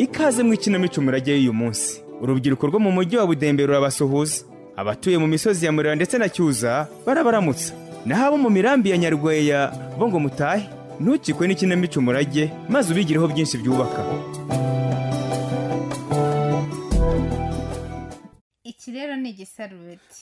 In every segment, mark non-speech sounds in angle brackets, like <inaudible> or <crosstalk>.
ikaze mu ikinamico murajyayo uyu munsi urubyiruko rwo mu mujyi wa budembe rurabasuhuza abatuye mu misozi ya murira ndetse na cyuza barabaramutsa naho abo mu mirambi ya nyarweya bo ngo mutahe ntukikwe n'ikinamico umurage maze ubigireho byinshi byubaka iki rero ni igisarubeti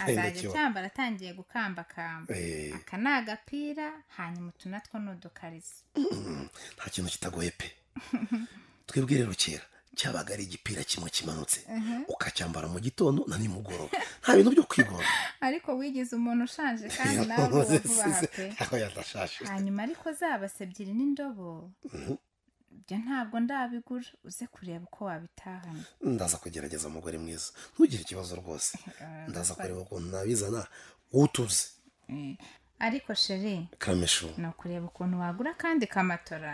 <laughs> azajya cyambara atangiye gukambakamba eh. aka ni agapira hanyuma utu natwo ni udukariso hmm, nta kintu kitagoye pe <laughs> twebwe rero kera cyabaga ari igipira kimwe kimanutse ukacyambara mu gitondo na nimugoroba nta bintu byo kwigora <laughs> ariko wigize umuntu ushaje <laughs> kandi nawe uba vuba hanyuma ariko zabase ebyiri n'indobo mhm. ibyo ntabwo ndabigura uze kureba uko wabitahana ndaza kugerageza umugore mwiza ntugire ikibazo rwose <laughs> ndaza kureba ukuntu nabizana utuze eh. ariko sheri kameshu ni ukureba ukuntu wagura kandi kamatora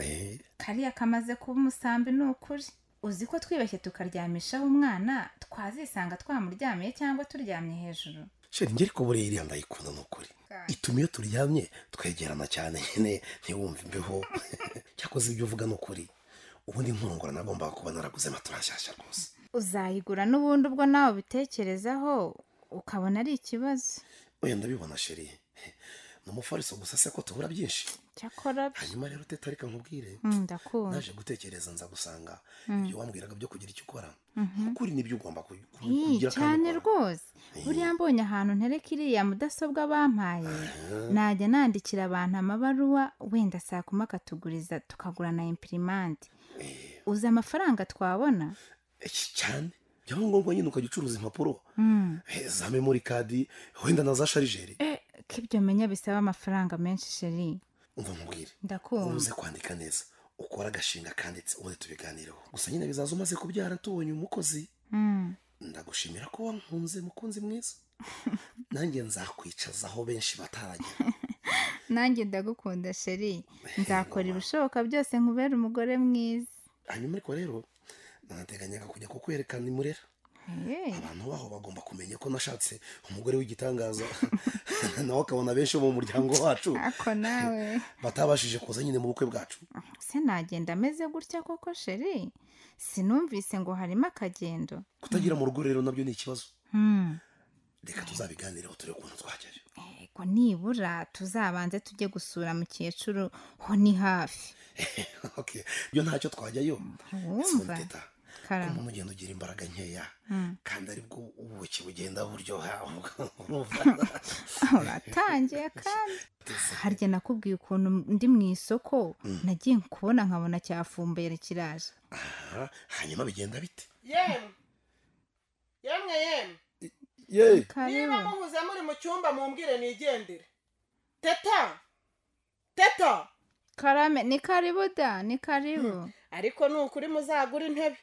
Eh? kariya kamaze kuba umusambi ni ukuri uzi ko twibashye tukaryamishaho umwana twazisanga twamuryamye cyangwa turyamye hejuru sheri ngeri ko buriya yambaye ikuntu ni ukuri ituma iyo turyamye twegerana cyane nyine ntiwumve imbeho <laughs> cyakoze ibyo uvuga ni ukuri ubundi ntungura nagombaga kuba naraguze amatora nshyashya rwose uzayigura n'ubundi ubwo nawe ubitekerezaho ukabona ari ikibazo wenda ndabibona sheri umufariso gusa se ko tubura byinshi hanyuma rero teta reka nkubwire mm, naje gutekereza nza gusanga mm. ibyo wambwiraga byo kugira icyo ukora mhm. ukuri nibyo ugomba kugira cyane rwose eh. buriya mbonye ahantu ntereka iriya mudasobwa bampaye eh. najya nandikira abantu amabaruwa wenda saa kuma akatuguriza tukagura na impirimante eh. uzi amafaranga twabona cyane byaba ngombwa nyine ukajya ucuruza impapuro mm. za memori kadi wenda na za sharijeri ko ibyo menya bisaba amafaranga menshi sheri umva mubwire ndakumva kwandika neza ukora agashinga kanditse ubundi tubiganireho gusa nyine bizaza umaze kubyara tubonye umukozi hmm. ndagushimira ko wankunze mukunzi mwiza <laughs> nanjye nzakwicazaho benshi bataragira <laughs> nanjye ndagukunda sheri eh, nzakora ibishoboka byose nkubera umugore mwiza hanyuma ariko rero nanateganyaga kujya kukwereka ni abantu baho bagomba kumenya ko nashatse umugore w'igitangaza <laughs> nawe akabona benshi mu muryango wacu <laughs> batabashije kuza nyine mu bukwe bwacu se nagenda ameze gutya koko sheri sinumvise ngo harimo akagendo kutagira mu rugo rero nabyo ni ikibazo hmm. reka tuzabiganireho turebe ukuntu twajyayo yego nibura tuzabanze tujye gusura mukecuru ho ni hafi ibyo <laughs> ntacyo twajyayo umuntu ugenda ugira imbaraga nkeya ah. kandi aribwo ubuki bugenda buryoha batangiye <laughs> kandi harya nakubwiye ukuntu ndi mu isoko hmm. nagiye kubona nkabona cyafumbuye kiraje hanyuma bigenda bite yemwe yemwe niba muhuze muri mu cyumba mumbwire nigendere teta teta karame ni karibu da ni karibu hmm. ariko ni ukuri muzagura intebe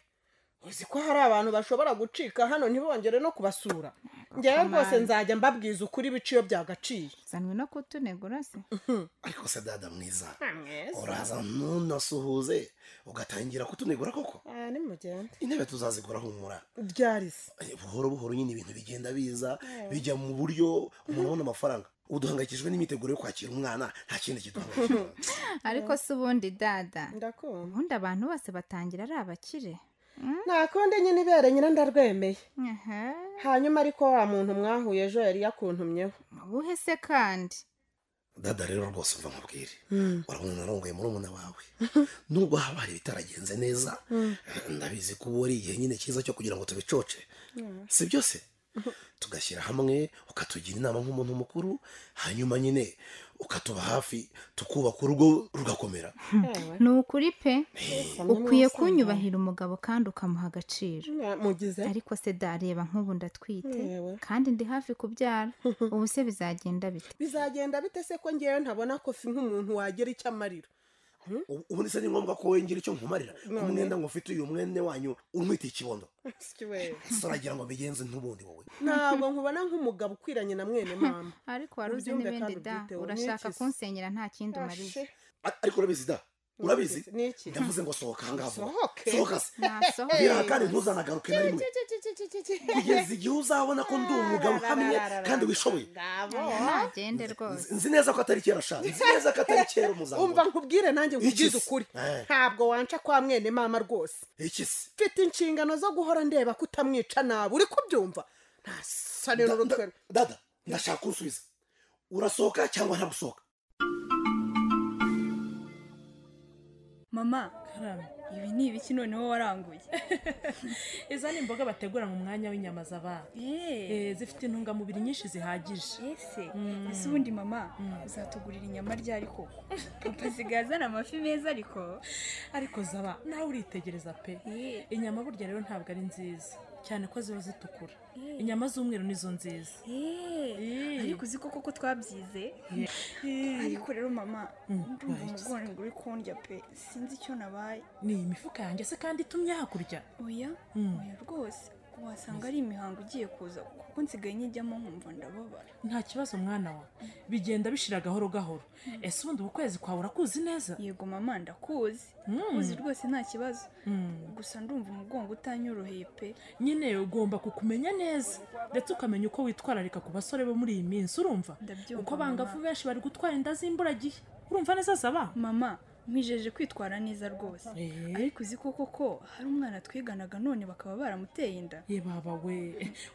uzi ko hari abantu bashobora gucika hano ntibongere no kubasura ngewe rwose nzajya mbabwiza ukuri ibiciro byagaciye zanwe no kutunegura se mhm. ariko se dada mwiza ah, uraza ntunasuhuze ugatangira kutunegura koko ah, intebe tuzazigura humura ryari eh, buhoro buhoro nyine ibintu bigenda biza eh. bijya mu buryo umuntu abona amafaranga uduhangayikijwe n'imyiteguro yo kwakira umwana nta kindi kiduhangayikishije <laughs> ariko si ubundi dada ubundi abantu bose batangira ari abakire Hmm? ntakundi nyine ibere nyine ndarwemeye hanyuma ariko wa muntu mwahuye ejo yari yakuntumyeho ubuhe se kandi dada rero rwose uva nkubwire hmm. urabona narongoye murumuna wawe <laughs> nubwo habaye hari ibitaragenze neza hmm. eh, ndabizi ko ubu ari igihe nyine cyiza cyo kugira ngo tubicoce si byose <laughs> tugashyira hamwe ukatugira inama nk'umuntu mukuru hanyuma nyine ukatuba hafi tukubaka urugo rugakomera ni ukuri pe ukwiye kunyubahira umugabo kandi ukamuha agaciro ariko se dareba nk'ubu ndatwite kandi ndi hafi kubyara <laughs> ubu se bizagenda bite bizagenda bite se ko ngewe ntabona kofi nk'umuntu wagira icyo amarira ubundi hmm? se ni ngombwa ko wengera icyo nkumarira ku mwenda ufite uyu mwene wanyu unywita ikibondo saragira ngo bigenze nk'ubundi wowe ntabwo nkubona nk'umugabo ukwiranye na mwene mama ariko wari uzi n'ibindi da urashaka kunsenyera nta kindi umariye ariko urabizi da urabizi ndavuze ngo sohoka ahangaha sohoka se biriya ntuzanagaruke na rimwe kugeza igihe uzabona ko ndi umugabo uhamye kandi wishoboye nzi neza ko atari kera shaka nzi neza ko atari kera umuzamura umva nkubwire nanjye nkugize ukuri eh. ntabwo wanca kwa mwene mama rwose mfite inshingano zo guhora ndeba ko utamwica nabi uri kubyumva ntasane n'urutwe dada ndashaka urusubiza urasohoka cyangwa ntagusohoka mama ibi ni ibiki noneho waranguye <laughs> izo ni imboga mu mwanya w'inyama z'abana eh, zifite intungamubiri nyinshi zihagije ese mm. ese ubundi mama mm. uzatugurira inyama rya ariko papa asigaye amafi meza ariko ariko zaba nawe uritegereza pe inyama burya rero ntabwo ari nziza cyane ko ziba zitukura eh. inyama z'umweru nizo nziza eh. Eh. ariko uzi koko twabyize ariko rero mama mm, ndumva umugongo uri kundya pe sinzi icyo nabaye ni iyi mifuka yanjye se kandi itumye hakurya oya mm. rwose wasanga ari imihango igiye kuza kuko nsigaye nyijyamo nkumva ndababara nta kibazo mwana wa bigenda bishira gahoro gahoro mm. ese ubundi ukwezi kwawe urakuzi neza yego mama ndakuzi mm. uzi rwose nta kibazo mm. gusa ndumva umugongo utanyoroheye pe nyine ugomba kukumenya neza ndetse ukamenya uko witwararika ku basore bo muri iyi minsi urumva uko bangavu benshi bari gutwara inda z'imburagihe urumva neza zaba mama mwijeje kwitwara neza rwose eh? ariko uzi ko koko hari umwana twiganaga none bakaba baramuteye inda ye eh, baba we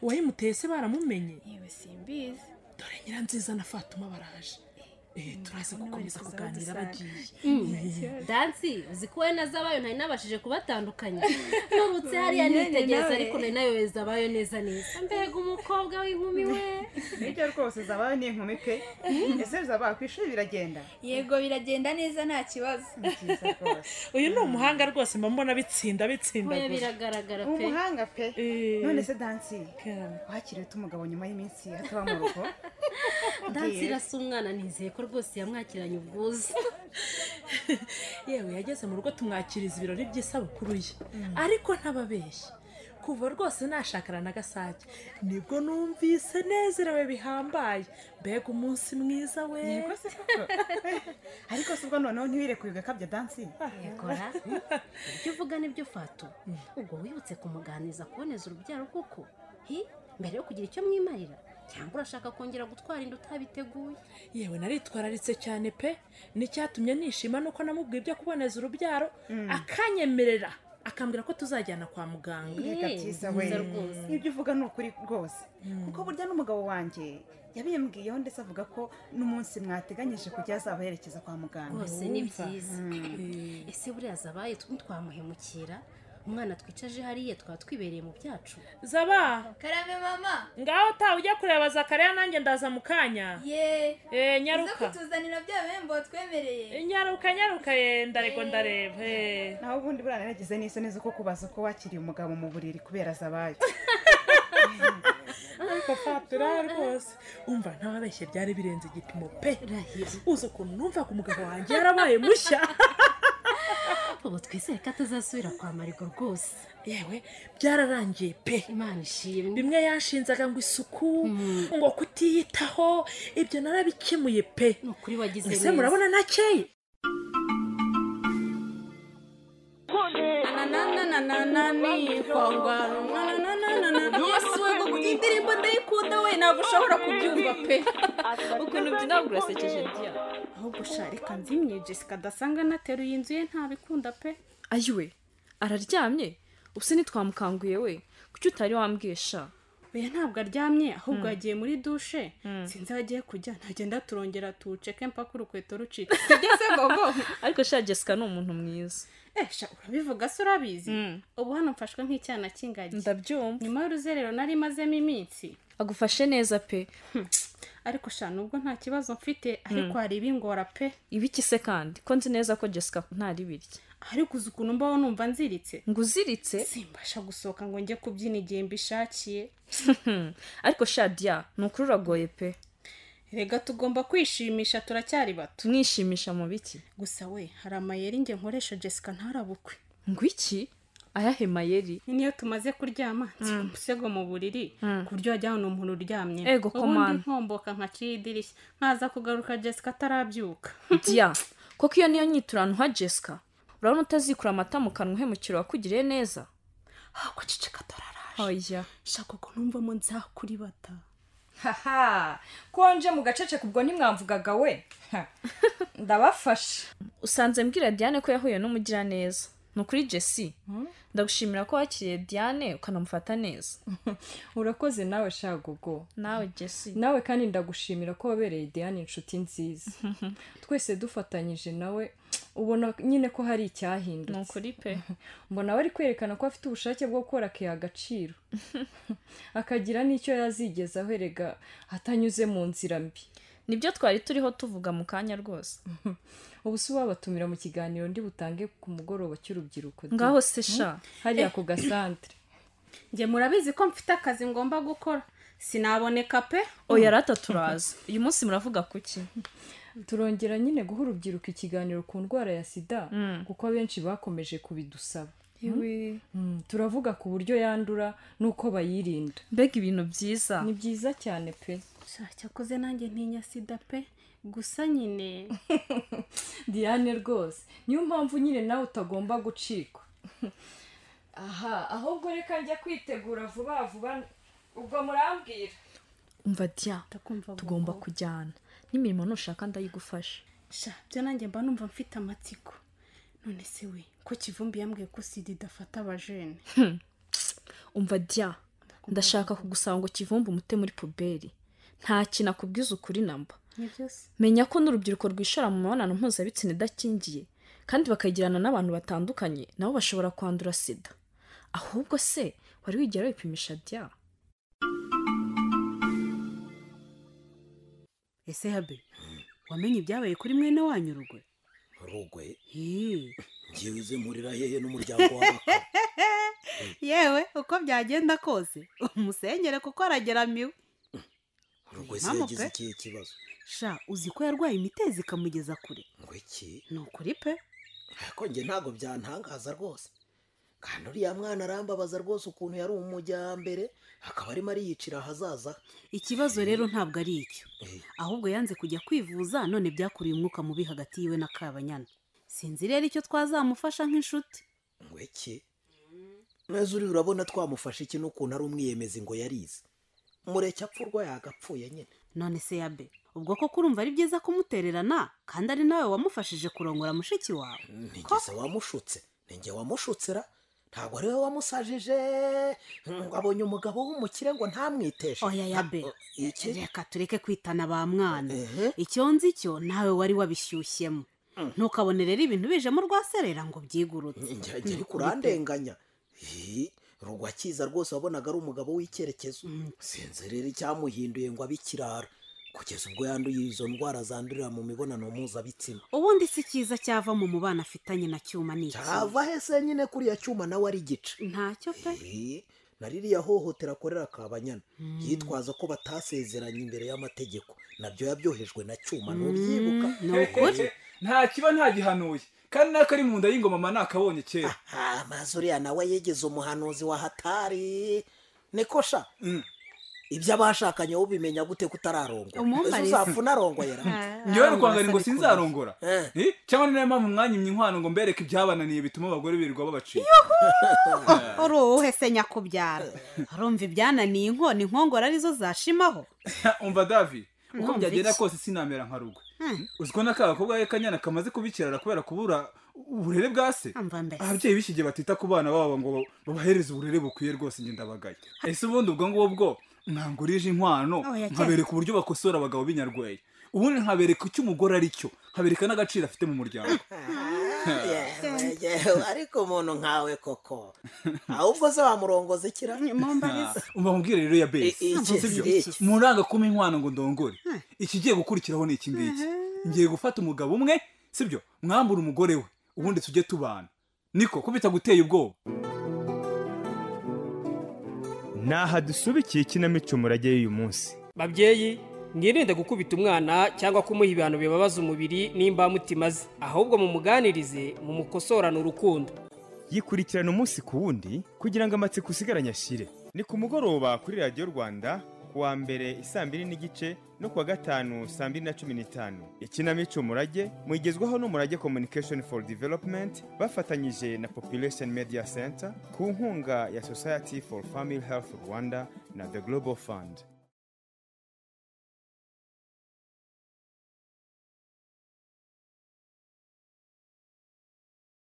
uwayimuteye se baramumenye yewe simbizi dore nyiranziza na fatuma baraje Eh, mm, turaza gukomeza kuganira bagiye mm. mm. dansi uzi ko we na zabayo ntari nabashije kubatandukanya <laughs> nturutse hariya nitegereza ariko nari nayo zabayo neza neza mbega umukobwa w'inkumi we <laughs> nibyo rwose zabayo ni pe ese zabayo ku ishuri biragenda yego biragenda neza nta kibazo <laughs> uyu ni umuhanga rwose mba mbona bitsinda bitsinda gusa biragaragara pe umuhanga pe eh. none se dansi wakiriye uta umugabo nyuma y'iminsi ataba mu rugo dansi irasa umwana nizeye ko rwose yamwakiranye ubwuzu <laughs> yewe yageze mu rugo tumwakiriza ibirori by'isabukuru ye mm. ariko ntababeshye kuva rwose nashakana na gasake nibwo numvise nezerewe bihambaye mbega umunsi mwiza we <laughs> ariko si ubwo noneho ntiwireke ugakabya dansi yakora <laughs> ibyo uvuga nibyo fatu mm. ubwo wibutse kumuganiza kuboneza urubyaro kuko mbere yo kugira icyo mwimarira cyangwa urashaka kongera gutwara inda utabiteguye yewe naritwararitse cyane pe n'icyatumye nishima nuko namubwiye ibyo kuboneza urubyaro hmm. akanyemerera akambwira ko tuzajyana kwa muganga reka byiza we ibyo uvuga ni ukuri rwose hmm. kuko burya n'umugabo wanjye yabimbwiyeho ndetse avuga ko n'umunsi mwateganyije kujya azaba yerekeza kwa muganga rwose ni byiza hmm. ese buriya zabaye twamuhemukira umwana twicaje hariya twaba twibereye mu byacu zaba karame mama ngaho utaha ujya kureba za nanjye ndaza mu kanya ye eh, nyaruka kutuzanira bya bembo twemereye nyaruka nyaruka ye ndarego ndareba naho ubundi buriya naragize n'isoni zo kukubaza uko wakiriye umugabo mu buriri kubera zabaye <laughs> ariko fatura rwose umva ntababeshye byari birenze igipimo pe uzi ukuntu numva ku mugabo wanjye yarabaye mushya <laughs> ubu twizeye ko atazasubira kwa marigo rwose yewe byararangiye pe imana ishimwe bimwe yashinzaga ngo isuku hmm. ngo kutiyitaho ibyo narabikemuye pe nukuri ukuri wagize neza murabona nakeye indirimbo ndayikunda we ntabwo ushobora kubyumva pe ukuntu byina ntabwo urasekeje bya ahubwo shareka nzimye jessica adasanga anateruye inzu ye ntabikunda pe ayiwe araryamye ubuse ntitwamukanguye we kuki utari wambwiye sha ntabwo aryamye ahubwo hmm. yagiye muri dushe hmm. sinzi aho agiye kujya ntagenda turongera tuceke mpaka urukweto rucika se <laughs> bobo ariko sha jessica ni umuntu mwiza esha eh, urabivuga se urabizi hmm. ubu hano mfashwe nk'icyana cy'ingagi ndabyumva nyuma y'uruzerero nari mazemo iminsi agufashe neza pe ariko sha nubwo nta kibazo mfite ariko hmm. hari ibingora pe ibiki se kandi ko nzi neza ko jessica ntaribirya ariko uzi ukuntu mbaho numva nziritse ngo uziritse simbasha gusohoka ngo njye kubyina igihe mbishakiye hmm. ariko Shadia ni ukuri uragoye pe rega tugomba kwishimisha turacyari bato mwishimisha mu biki gusa we hari amayeri njye nkoresha jessica ntarabukwe ngo iki ayahe mayeri niyo tumaze kuryama nsego hmm. mu buriri hmm. ku buryo wajya hano umuntu uryamye ubundi nkomboka nkaciye idirishya nkaza kugaruka jessica atarabyuka <laughs> diya koko iyo niyo nyiturano nka jessica urabona utazikura amata mu kanwa uhemukira wakugiriye neza ahubwo ceceka atararaje shaka ko numvamo nzakuribata haha konje mu gaceceka ubwo ntimwavugaga we ndabafasha <laughs> usanze mbwira diane ko yahuye n'umugiraneza ni ukuri jesi hmm? ndagushimira ko wakiriye diane ukanamufata neza <laughs> urakoze nawe shagogo nawe jesi nawe kandi ndagushimira ko wabereye diane inshuti nziza <laughs> twese dufatanyije nawe ubona nyine ko hari icyahindutse ni ukuri pe <laughs> mbona bari kwerekana ko afite ubushake bwo gukora akiha agaciro akagira n'icyo yazigeza aherega atanyuze mu nzira mbi nibyo twari turiho tuvuga mu kanya rwose <laughs> ubu si wabatumira mu kiganiro ndi butange ku mugoroba cy'urubyiruko ngaho se hmm? sha hariya eh. ku gasantere njye <clears throat> murabizi ko mfite akazi ngomba gukora sinaboneka pe oya rata turaza uyu munsi muravuga kuki <laughs> turongera nyine guha urubyiruko ikiganiro ku ndwara ya sida hmm. kuko abenshi bakomeje kubidusaba Mm-hmm. Mm, turavuga ku buryo yandura n'uko bayirinda mbega ibintu byiza ni byiza cyane pe cyakoze nanjye ntinya sida pe gusa nyine <laughs> diane rwose niyo mpamvu nyine nawe utagomba gucikwa <laughs> aha ahubwo reka njya kwitegura vuba vuba ubwo murambwira umva diya tugomba kujyana n'imirimo nushaka ndayigufasha byo nanjye mba numva mfite amatsiko none se we ko kivumbi yambwiye ko sida idafata abajene hmm. umva jya ndashaka kugusanga ngo kivumbi umute muri puberi nta kintu akubwiza ukuri namba menya ko n'urubyiruko rwishora mu mibonano mpuzabitsina idakingiye kandi bakayigirana n'abantu batandukanye nabo bashobora kwandura sida ahubwo se wari wigera wipimisha bya ese habe wamenye ibyabaye kuri mwene wanyu rugwe rugwe ngewe murira hehe n'umuryango wawe <laughs> yewe uko byagenda kose umusenyere kuko arageramiwe rugwe se yagize ikihe kibazo sha uzi ko yarwaye imitezi ikamugeza kure ngo iki ni ukuri pe ariko njye ntabwo byantangaza rwose kandi uriya mwana arambabaza rwose ukuntu yari umujyambere akaba arimo ariyicira ahazaza ikibazo rero ntabwo ari icyo eh. ahubwo yanze kujya kwivuza none byakuriye umwuka mubi hagati yiwe na kabanyana sinzi rero icyo twazamufasha nk'inshuti ngweke neza uriya urabona twamufashe iki n'ukuntu ari umwiyemezi ngo yarize mureke apfurwa yagapfuye nyine none se yabe ubwo koko urumva ari byiza kumutererana kandi ari nawe wamufashije kurongora mushiki wawe ntigeze wamushutse ntigeze wamushutsera ntabwo ari wamusajije ngo abonye umugabo w'umukire ngo ntamwiteshe oya ya reka tureke kwitana ba mwana icyo nzi cyo nawe wari wabishyushyemo mm. ntukabone rero ibintu bijemo rwaserera ngo byigurutse njya ariko rugwakiza rwose wabonaga ari umugabo w'icyerekezo mm. sinzi rero icyamuhinduye ngo abe ikirara kugeza ubwo yanduye izo ndwara zandurira mu mibonano mpuzabitsina ubundi si cyiza cyava mu mubano afitanye na cyuma n'iki cyava hese nyine kuriya cyuma nawe ari igice ntacyo pe eh, na ririya hohotera akorera kabanyana hmm. yitwaza ko batasezeranye imbere y'amategeko nabyo yabyohejwe na cyuma ntubyibuka hmm, ni ukuri eh, eh. nta kiba nta gihanuye kandi n'akari mu nda y'ingoma nakabonye kera aha nawe yegeze umuhanuzi wa hatari niko ibyo abashakanye wowe ubimenya gute kutararongora ese uzapfuna arongoye njyewe rukwangari ngo sinzarongora eh. Eh? cyangwa niyo mpamvu mwanyimye inkwano ngo mbereke ibyabananiye bituma abagore birirwa babacika <laughs> eh. uri uwuhe se nyakubyara arumva ibyananiye inkoni inkongora arizo zashimaho <laughs> umva davi uko byagenda kose sinamera nka rugwe uziko n'akabakobwa k'akanyana kamaze kubikirara kubera kubura uburere bwa se ababyeyi b'iki batita ku bana babo ngo babahereze uburere bukwiye rwose ngenda bagaya ese ubundi ubwo ngubwo ntangurije inkwano oh, nkabereka uburyo bakosora abagabo b'inyarwenya ubundi nkabereka icyo umugore ari cyo nkabereka n'agaciro afite mu muryango <laughs> ariko umuntu nkawe koko ahubwo se wamurongoza ikirahuri mbambwira ah, rero ya besi muranga kuma inkwano ngo ndongore eh. ikigiye gukurikiraho ni iki ngiki eh. ngiye gufata umugabo umwe sibyo mwambura umugore we ubundi tujye tubana niko ko bitaguteye ubwoba aha dusubikiye ikinamico murage y'uyu munsi babyeyi mwirinde gukubita umwana cyangwa kumuha ibihano bibabaza umubiri nimba mutima ze ahubwo mumuganirize mumukosorane urukundo yikurikirana umunsi ku wundi kugira ngo amatsiko usigaranye ashire ni ku mugoroba kuri radiyo rwanda kuwa mbere isaa mbiri n'igice no kuwa gatanu saa mbiri na cumi n'itanu ikinamico umurage muyigezwaho n'umurage communication for development bafatanyije na population media center ku nkunga ya society for family health rwanda na the global fund